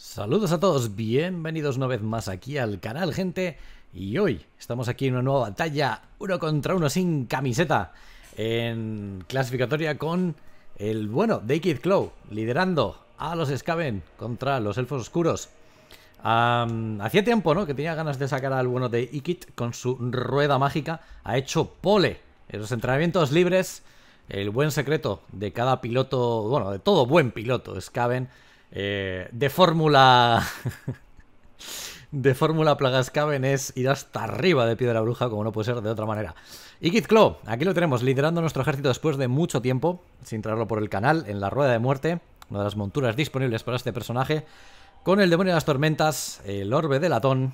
Saludos a todos, bienvenidos una vez más aquí al canal, gente. Y hoy estamos aquí en una nueva batalla, uno contra uno sin camiseta, en clasificatoria con el bueno de Kid Clow liderando a los Skaven contra los Elfos Oscuros. hacía tiempo, ¿no? Que tenía ganas de sacar al bueno de Ikit con su rueda mágica. Ha hecho pole en los entrenamientos libres. El buen secreto de cada piloto, bueno, de todo buen piloto, Skaven eh, de fórmula... de fórmula Plagas es ir hasta arriba de Piedra Bruja, como no puede ser de otra manera. Y Kid Claw, aquí lo tenemos, liderando nuestro ejército después de mucho tiempo, sin traerlo por el canal, en la Rueda de Muerte, una de las monturas disponibles para este personaje, con el Demonio de las Tormentas, el Orbe de Latón,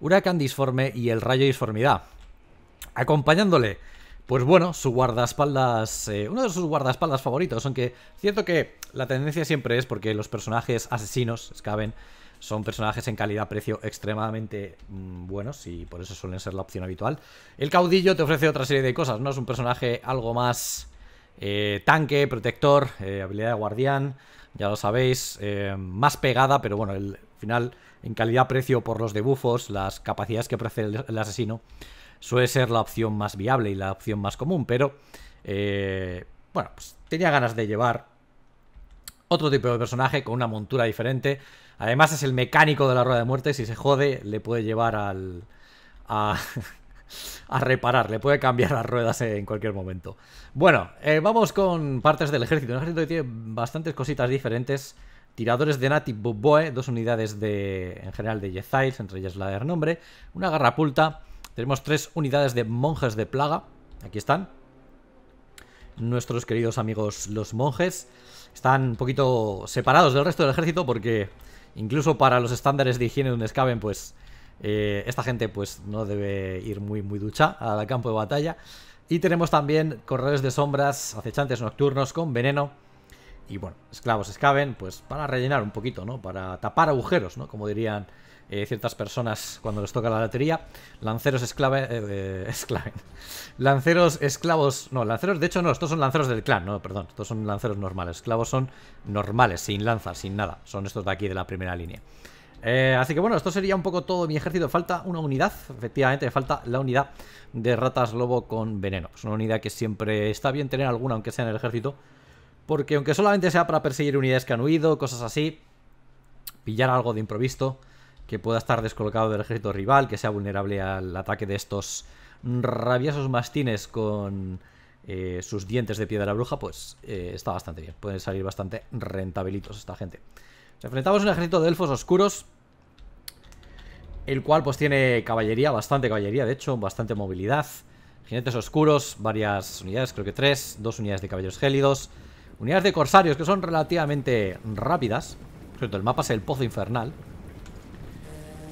Huracán Disforme y el Rayo Disformidad. Acompañándole pues bueno, su guardaespaldas, eh, uno de sus guardaespaldas favoritos, aunque cierto que la tendencia siempre es porque los personajes asesinos, Scaven, son personajes en calidad-precio extremadamente mm, buenos y por eso suelen ser la opción habitual. El caudillo te ofrece otra serie de cosas, ¿no? Es un personaje algo más eh, tanque, protector, eh, habilidad de guardián, ya lo sabéis, más pegada, pero bueno, el final en calidad-precio por los debufos, las capacidades que ofrece el asesino, suele ser la opción más viable y la opción más común, pero eh, bueno, pues tenía ganas de llevar otro tipo de personaje con una montura diferente. Además es el mecánico de la rueda de muerte, si se jode le puede llevar al... A, reparar, le puede cambiar las ruedas en cualquier momento. Bueno, eh, vamos con partes del ejército. El ejército tiene bastantes cositas diferentes. Tiradores de Nati Boboe, dos unidades de, en general de Yeziles, entre ellas la de nombre, una garrapulta, tenemos tres unidades de monjes de plaga. Aquí están. Nuestros queridos amigos los monjes. Están un poquito separados del resto del ejército porque incluso para los estándares de higiene donde escaben, pues eh, esta gente pues no debe ir muy, muy ducha al campo de batalla. Y tenemos también corredores de sombras, acechantes nocturnos con veneno y bueno, esclavos escaven, pues para rellenar un poquito, ¿no? Para tapar agujeros, ¿no? Como dirían eh, ciertas personas cuando les toca la latería. Lanceros esclave, eh, eh, esclaven. Lanceros esclavos. No, lanceros, de hecho, no, estos son lanceros del clan, no, perdón. Estos son lanceros normales. Esclavos son normales, sin lanzas, sin nada. Son estos de aquí, de la primera línea. así que bueno, esto sería un poco todo mi ejército. Falta una unidad, efectivamente, falta la unidad de ratas lobo con veneno. Es una unidad que siempre está bien tener alguna, aunque sea en el ejército, porque aunque solamente sea para perseguir unidades que han huido, cosas así, pillar algo de improviso que pueda estar descolocado del ejército rival, que sea vulnerable al ataque de estos rabiosos mastines con eh, sus dientes de piedra bruja, pues eh, está bastante bien. Pueden salir bastante rentabilitos esta gente. enfrentamos a un ejército de elfos oscuros, el cual pues tiene caballería, bastante caballería, de hecho, bastante movilidad, jinetes oscuros, varias unidades, creo que tres, dos unidades de caballos gélidos, Unidades de corsarios que son relativamente rápidas. El mapa es el Pozo Infernal.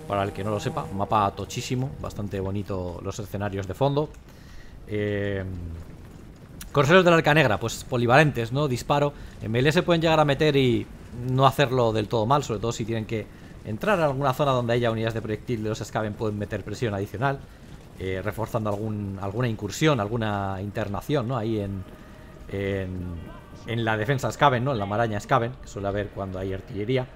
Para el que no lo sepa, un mapa tochísimo, bastante bonito los escenarios de fondo. Eh, corsarios de la Arca Negra, pues polivalentes, ¿no? Disparo. En melee se pueden llegar a meter y no hacerlo del todo mal, sobre todo si tienen que entrar a alguna zona donde haya unidades de proyectil de los escaven, pueden meter presión adicional, eh, reforzando alguna incursión, alguna internación, ¿no? Ahí en en la defensa escaben, ¿no? En la maraña escaben, que suele haber cuando hay artillería.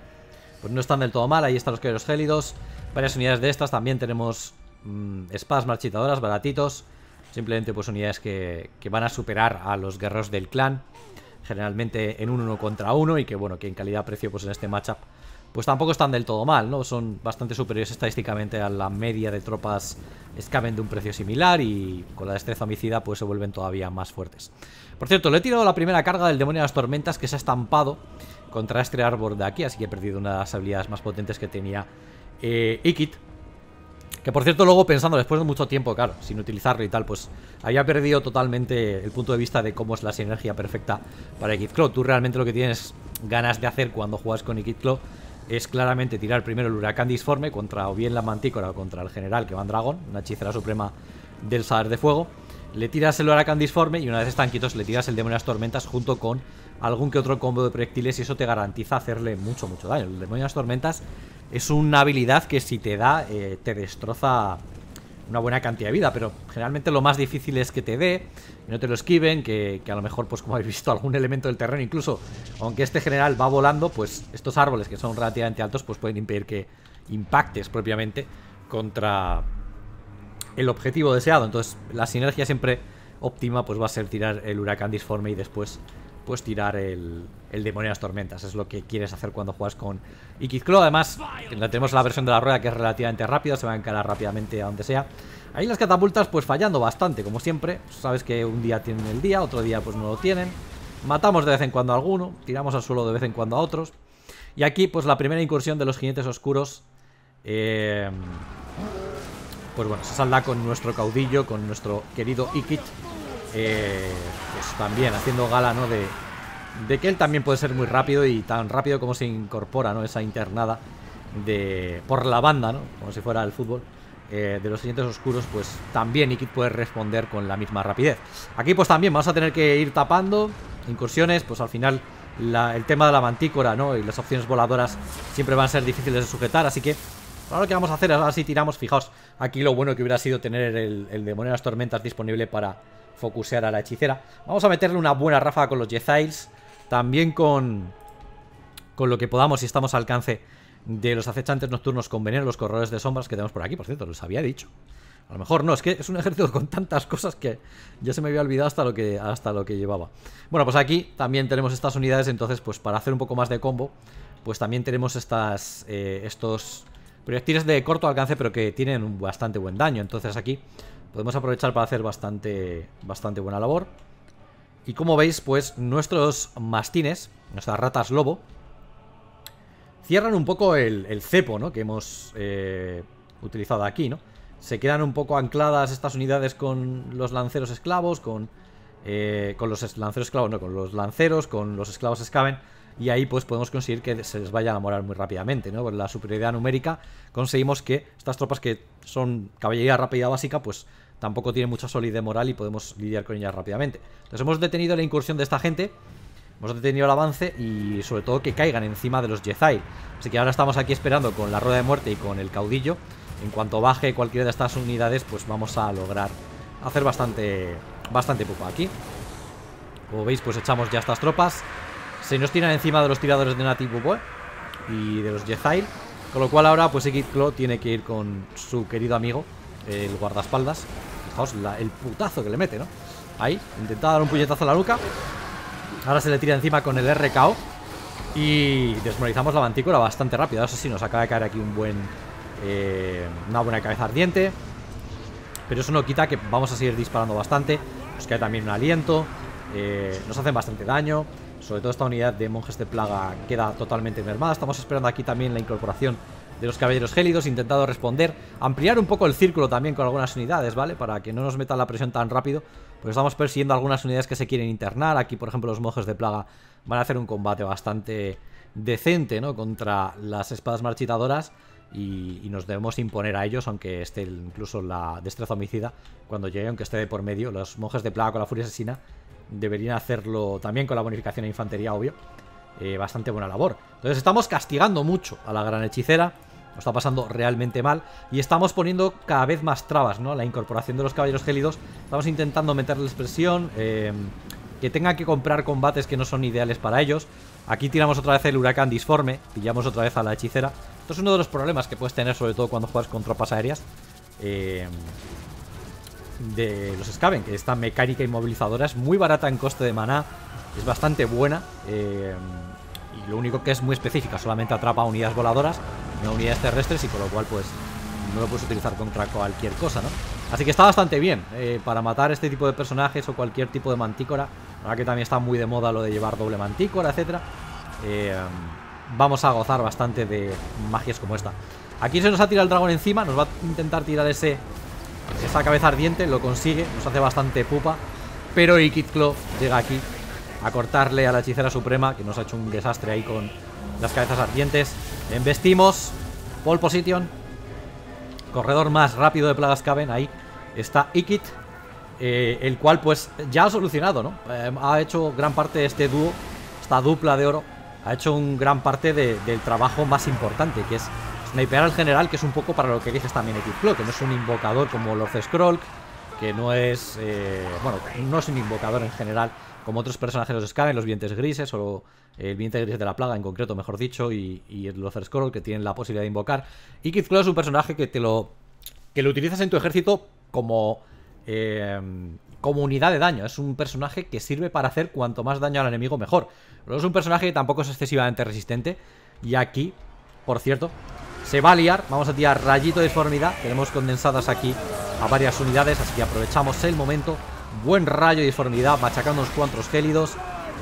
Pues no están del todo mal, ahí están los guerreros gélidos. Varias unidades de estas, también tenemos mm, espadas marchitadoras, baratitos. Simplemente pues unidades que, que, van a superar a los guerreros del clan. Generalmente en un uno contra uno y que bueno, que en calidad-precio pues en este matchup pues tampoco están del todo mal, ¿no? Son bastante superiores estadísticamente a la media de tropas escaven de un precio similar y con la destreza homicida pues se vuelven todavía más fuertes. Por cierto, le he tirado la primera carga del demonio de las tormentas que se ha estampado contra este árbol de aquí, así que he perdido una de las habilidades más potentes que tenía eh, Ikit. Que por cierto, luego pensando, después de mucho tiempo, claro, sin utilizarlo y tal, pues había perdido totalmente el punto de vista de cómo es la sinergia perfecta para Ikit Claw. Tú realmente lo que tienes ganas de hacer cuando juegas con Ikit Claw es claramente tirar primero el huracán disforme contra o bien la mantícora o contra el general que va en dragón, una hechicera suprema del saber de fuego. Le tiras el huracán disforme y una vez están quietos le tiras el demonio de las tormentas junto con algún que otro combo de proyectiles y eso te garantiza hacerle mucho, mucho daño. El demonio de las tormentas es una habilidad que si te da eh, te destroza una buena cantidad de vida, pero generalmente lo más difícil es que te dé, no te lo esquiven, que, que, a lo mejor, pues como habéis visto, algún elemento del terreno, incluso aunque este general va volando, pues estos árboles que son relativamente altos, pues pueden impedir que impactes propiamente contra el objetivo deseado. Entonces, la sinergia siempre óptima, pues va a ser tirar el huracán disforme y después, pues tirar el, el demonio de las tormentas. Es lo que quieres hacer cuando juegas con Ikizclo. Además, tenemos la versión de la rueda que es relativamente rápida, se va a encarar rápidamente a donde sea. Ahí las catapultas pues fallando bastante, como siempre. Sabes que un día tienen el día, otro día pues no lo tienen. Matamos de vez en cuando a alguno, tiramos al suelo de vez en cuando a otros. Y aquí pues la primera incursión de los jinetes oscuros. Eh, pues bueno, se salda con nuestro caudillo, con nuestro querido Ikit. Eh, pues también haciendo gala ¿no? de, de que él también puede ser muy rápido y tan rápido como se incorpora ¿no? esa internada de, por la banda, ¿no? como si fuera el fútbol. Eh, de los siguientes oscuros, pues también que puede responder con la misma rapidez. Aquí pues también vamos a tener que ir tapando incursiones, pues al final la, el tema de la mantícora ¿no? y las opciones voladoras siempre van a ser difíciles de sujetar, así que ahora lo que vamos a hacer es ahora si tiramos, fijaos, aquí lo bueno que hubiera sido tener el, el demonio de las tormentas disponible para focusear a la hechicera. Vamos a meterle una buena ráfaga con los Jethiles también con, con lo que podamos y si estamos al alcance de los acechantes nocturnos con veneno, los corredores de sombras que tenemos por aquí, por cierto, los había dicho. A lo mejor no, es que es un ejército con tantas cosas que ya se me había olvidado hasta lo que, hasta lo que llevaba. Bueno, pues aquí también tenemos estas unidades, entonces pues para hacer un poco más de combo, pues también tenemos estas, eh, estos proyectiles de corto alcance, pero que tienen un bastante buen daño. Entonces aquí podemos aprovechar para hacer bastante, bastante buena labor. Y como veis, pues nuestros mastines, nuestras ratas lobo, cierran un poco el, cepo, ¿no? Que hemos eh, utilizado aquí, ¿no? Se quedan un poco ancladas estas unidades con los lanceros esclavos, con, eh, con los lanceros esclavos, no, con los lanceros, con los esclavos escaven. Y ahí pues podemos conseguir que se les vaya a enamorar muy rápidamente, ¿no? Con la superioridad numérica conseguimos que estas tropas que son caballería rápida básica, pues tampoco tiene mucha solidez moral y podemos lidiar con ellas rápidamente. Entonces hemos detenido la incursión de esta gente, hemos detenido el avance y sobre todo que caigan encima de los Jezail Así que ahora estamos aquí esperando con la rueda de muerte y con el caudillo. En cuanto baje cualquiera de estas unidades, pues vamos a lograr hacer bastante, bastante pupa aquí. Como veis, pues echamos ya estas tropas. Se nos tiran encima de los tiradores de Nati y de los Jezail. Con lo cual ahora, pues Egid Claw tiene que ir con su querido amigo el guardaespaldas. Fijaos el putazo que le mete, ¿no? Ahí, intenta dar un puñetazo a la luca, Ahora se le tira encima con el RKO. Y desmoralizamos la mantícula bastante rápido. Eso sí, nos acaba de caer aquí un buen. Eh, una buena cabeza ardiente. Pero eso no quita que vamos a seguir disparando bastante. Nos cae también un aliento. Eh, nos hacen bastante daño. Sobre todo esta unidad de monjes de plaga queda totalmente mermada. Estamos esperando aquí también la incorporación de los caballeros gélidos, intentado responder, ampliar un poco el círculo también con algunas unidades, ¿vale? Para que no nos metan la presión tan rápido, Pues estamos persiguiendo algunas unidades que se quieren internar. Aquí, por ejemplo, los monjes de plaga van a hacer un combate bastante decente, ¿no? Contra las espadas marchitadoras y, nos debemos imponer a ellos, aunque esté incluso la destreza homicida cuando llegue, aunque esté de por medio. Los monjes de plaga con la furia asesina deberían hacerlo también con la bonificación de infantería, obvio. Eh, bastante buena labor. Entonces estamos castigando mucho a la gran hechicera está pasando realmente mal y estamos poniendo cada vez más trabas, ¿no? La incorporación de los caballeros gélidos, estamos intentando meterles presión, eh, que tengan que comprar combates que no son ideales para ellos. Aquí tiramos otra vez el huracán disforme, pillamos otra vez a la hechicera. Esto es uno de los problemas que puedes tener, sobre todo cuando juegas con tropas aéreas. Eh, de los Scaven, que esta mecánica inmovilizadora es muy barata en coste de maná, es bastante buena. Eh, y lo único que es muy específica, solamente atrapa unidades voladoras no unidades terrestres y con lo cual pues no lo puedes utilizar contra cualquier cosa, ¿no? Así que está bastante bien eh, para matar este tipo de personajes o cualquier tipo de mantícora. Ahora que también está muy de moda lo de llevar doble mantícora, etcétera. Eh, vamos a gozar bastante de magias como esta. Aquí se nos ha tirado el dragón encima, nos va a intentar tirar ese esa cabeza ardiente, lo consigue, nos hace bastante pupa. Pero Ikid llega aquí a cortarle a la hechicera suprema, que nos ha hecho un desastre ahí con las cabezas ardientes. Embestimos. Pole position. Corredor más rápido de Plagas caben Ahí está Ikit. Eh, el cual pues ya ha solucionado, ¿no? Eh, ha hecho gran parte de este dúo, esta dupla de oro, ha hecho un gran parte del trabajo más importante, que es snipear al general, que es un poco para lo que dice también Equipo, que no es un invocador como los Scroll, que no es, eh, bueno, no es un invocador en general, como otros personajes de los Skaven, los vientes grises o el viente gris de la plaga en concreto, mejor dicho, y, el los Scroll, que tienen la posibilidad de invocar. Y Kizklo es un personaje que te lo, que lo utilizas en tu ejército como, eh, como unidad de daño, es un personaje que sirve para hacer cuanto más daño al enemigo mejor. Pero es un personaje que tampoco es excesivamente resistente, y aquí, por cierto, se va a liar. Vamos a tirar rayito de disformidad. Tenemos condensadas aquí a varias unidades, así que aprovechamos el momento. Buen rayo de disformidad, machacando unos cuantos gélidos.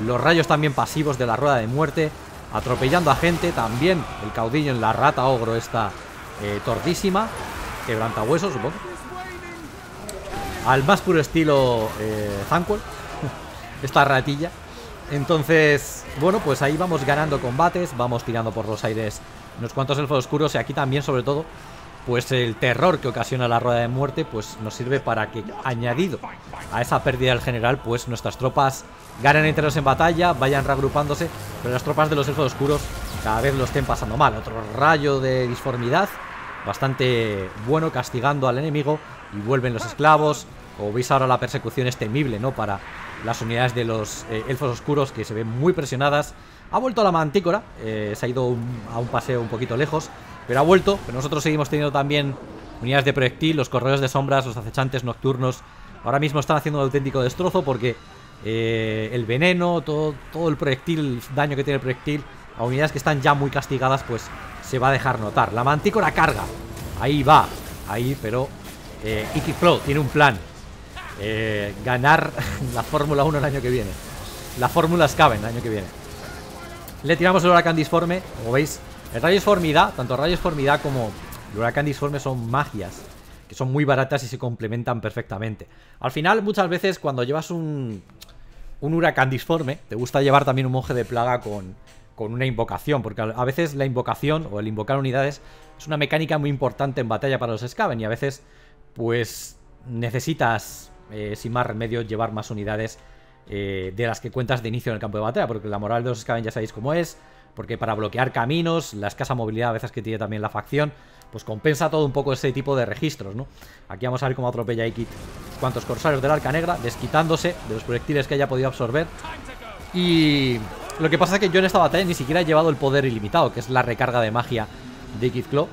Los rayos también pasivos de la rueda de muerte, atropellando a gente. También el caudillo en la rata ogro está eh, tordísima. huesos, supongo. Al más puro estilo eh, Esta ratilla. Entonces, bueno, pues ahí vamos ganando combates, vamos tirando por los aires unos cuantos elfos oscuros y aquí también sobre todo pues el terror que ocasiona la rueda de muerte pues nos sirve para que añadido a esa pérdida del general pues nuestras tropas ganen enteros en batalla, vayan reagrupándose, pero las tropas de los elfos oscuros cada vez lo estén pasando mal. Otro rayo de disformidad bastante bueno castigando al enemigo y vuelven los esclavos. Como veis ahora la persecución es temible, ¿no? Para las unidades de los eh, elfos oscuros que se ven muy presionadas ha vuelto a la mantícora, eh, se ha ido a un paseo un poquito lejos, pero ha vuelto. Pero nosotros seguimos teniendo también unidades de proyectil, los correos de sombras, los acechantes nocturnos. Ahora mismo están haciendo un auténtico destrozo porque eh, el veneno, todo, todo el proyectil, daño que tiene el proyectil, a unidades que están ya muy castigadas, pues se va a dejar notar. La mantícora carga. Ahí va. Ahí, pero eh, Flow tiene un plan. Eh, ganar la Fórmula 1 el año que viene. La Fórmula Scaven el año que viene. Le tiramos el huracán disforme. Como veis, el rayo disformidad, tanto rayo disformidad como el huracán disforme son magias. Que son muy baratas y se complementan perfectamente. Al final, muchas veces cuando llevas un, huracán disforme, te gusta llevar también un monje de plaga con, una invocación, porque a veces la invocación o el invocar unidades es una mecánica muy importante en batalla para los Scaven y a veces pues necesitas, eh, sin más remedio, llevar más unidades eh, de las que cuentas de inicio en el campo de batalla, porque la moral de los Skaven ya sabéis cómo es, porque para bloquear caminos, la escasa movilidad a veces que tiene también la facción, pues compensa todo un poco ese tipo de registros, ¿no? Aquí vamos a ver cómo atropella Ikit cuantos corsarios del Arca Negra, desquitándose de los proyectiles que haya podido absorber. Y lo que pasa es que yo en esta batalla ni siquiera he llevado el poder ilimitado, que es la recarga de magia de Kit Claw,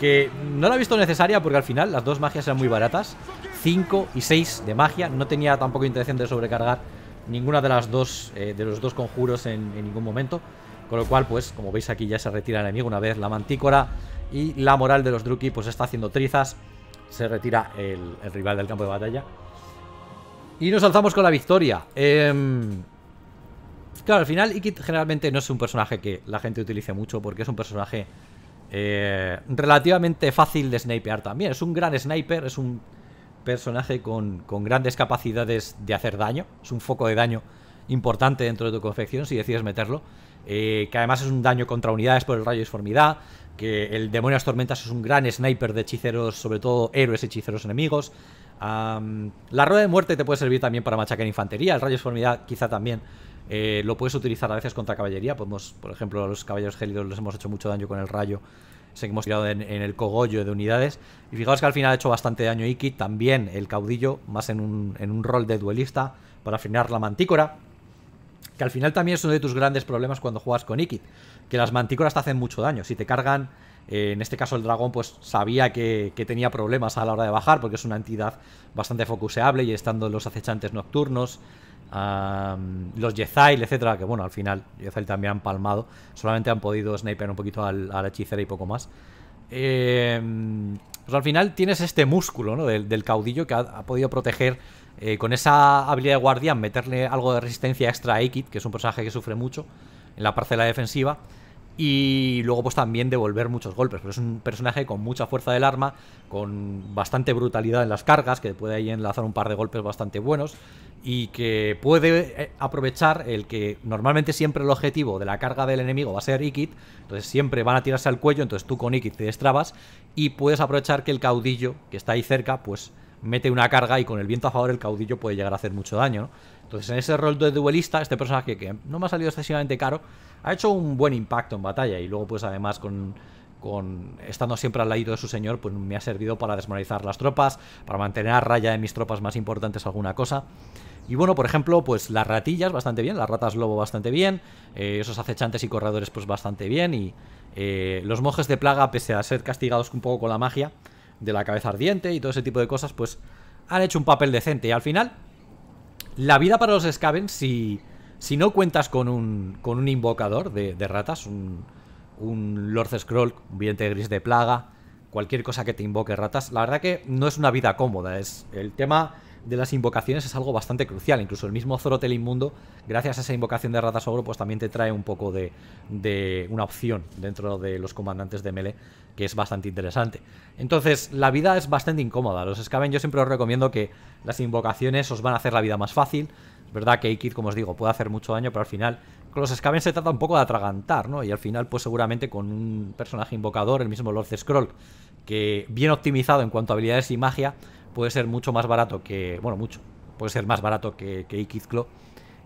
que no la he visto necesaria porque al final las dos magias eran muy baratas, 5 y 6 de magia, no tenía tampoco intención de sobrecargar ninguna de las dos, eh, de los dos conjuros en, ningún momento. Con lo cual, pues, como veis aquí ya se retira el enemigo una vez la mantícora y la moral de los Druki pues está haciendo trizas. Se retira el, rival del campo de batalla. Y nos alzamos con la victoria. Em, claro, al final Ikit generalmente no es un personaje que la gente utilice mucho porque es un personaje eh, relativamente fácil de snipear también. Es un gran sniper, es un personaje con, grandes capacidades de hacer daño. Es un foco de daño importante dentro de tu confección si decides meterlo. Eh, que además es un daño contra unidades por el rayo de disformidad. Que el demonio de las tormentas es un gran sniper de hechiceros, sobre todo héroes hechiceros enemigos. la rueda de muerte te puede servir también para machacar infantería. El rayo de quizá también eh, lo puedes utilizar a veces contra caballería. Podemos, por ejemplo, a los caballeros gélidos les hemos hecho mucho daño con el rayo hemos tirado en, en, el cogollo de unidades. Y fijaos que al final ha hecho bastante daño Iki, también el caudillo, más en un, rol de duelista, para frenar la mantícora. Que al final también es uno de tus grandes problemas cuando juegas con Ikit. que las mantícoras te hacen mucho daño. Si te cargan eh, en este caso el dragón pues sabía que, que, tenía problemas a la hora de bajar porque es una entidad bastante focuseable y estando los acechantes nocturnos los Yezail, etcétera, que bueno, al final Yezail también han palmado. Solamente han podido sniper un poquito al, hechicero hechicera y poco más. Eh, al final tienes este músculo del, caudillo que ha, podido proteger eh, con esa habilidad de guardián, meterle algo de resistencia extra a Ikit, que es un personaje que sufre mucho en la parcela defensiva y luego pues también devolver muchos golpes, pero es un personaje con mucha fuerza del arma, con bastante brutalidad en las cargas, que puede ahí enlazar un par de golpes bastante buenos y que puede eh, aprovechar el que normalmente siempre el objetivo de la carga del enemigo va a ser Ikit, entonces siempre van a tirarse al cuello, entonces tú con Ikit te destrabas y puedes aprovechar que el caudillo que está ahí cerca pues mete una carga y con el viento a favor el caudillo puede llegar a hacer mucho daño, ¿no? Entonces en ese rol de duelista, este personaje que no me ha salido excesivamente caro, ha hecho un buen impacto en batalla y luego pues además con, con estando siempre al lado de su señor, pues me ha servido para desmoralizar las tropas, para mantener a raya de mis tropas más importantes alguna cosa. Y bueno, por ejemplo, pues las ratillas bastante bien, las ratas lobo bastante bien, eh, esos acechantes y corredores pues bastante bien y eh, los monjes de plaga, pese a ser castigados un poco con la magia, de la cabeza ardiente y todo ese tipo de cosas, pues han hecho un papel decente. Y al final, la vida para los Scaven. si, si no cuentas con un, con un invocador de, ratas, un, un Lord Scroll, un vidente gris de plaga, cualquier cosa que te invoque ratas, la verdad que no es una vida cómoda. Es el tema de las invocaciones es algo bastante crucial. Incluso el mismo Zorotel Inmundo, gracias a esa invocación de ogro... pues también te trae un poco de, de una opción dentro de los comandantes de melee, que es bastante interesante. Entonces, la vida es bastante incómoda. Los Skaven yo siempre os recomiendo que las invocaciones os van a hacer la vida más fácil. Es verdad que Ikid, como os digo, puede hacer mucho daño, pero al final con los Skaven se trata un poco de atragantar, ¿no? Y al final, pues seguramente con un personaje invocador, el mismo Lord Scroll, que bien optimizado en cuanto a habilidades y magia, puede ser mucho más barato que, bueno, mucho, puede ser más barato que, que Ikizclo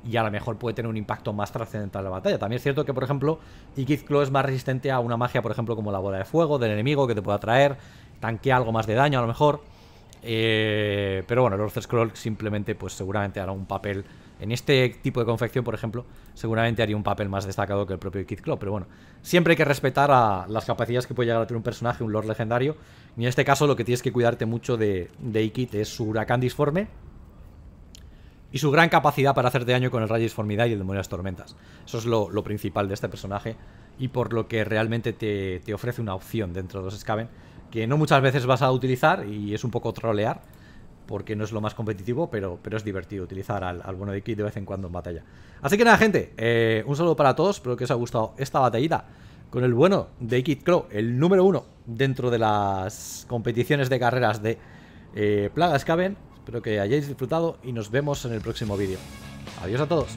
y a lo mejor puede tener un impacto más trascendental en la batalla. También es cierto que, por ejemplo, Ikizclo es más resistente a una magia, por ejemplo, como la bola de fuego del enemigo que te pueda traer, tanquea algo más de daño a lo mejor. Eh, pero bueno, el Earth Scroll simplemente, pues seguramente hará un papel en este tipo de confección, por ejemplo, seguramente haría un papel más destacado que el propio Kid Club. Pero bueno, siempre hay que respetar a las capacidades que puede llegar a tener un personaje, un lord legendario. Y en este caso lo que tienes que cuidarte mucho de, de Ikit es su huracán disforme, y su gran capacidad para hacerte daño con el rayo disformidad y el demonio de las tormentas. Eso es lo, principal de este personaje y por lo que realmente te, te ofrece una opción dentro de los Skaven que no muchas veces vas a utilizar y es un poco trolear, porque no es lo más competitivo, pero, pero es divertido utilizar al, al bueno de Kid de vez en cuando en batalla. Así que nada, gente, eh, un saludo para todos, espero que os haya gustado esta batallita con el bueno de Kid Crow, el número uno dentro de las competiciones de carreras de eh, Plagas Espero que hayáis disfrutado y nos vemos en el próximo vídeo. Adiós a todos.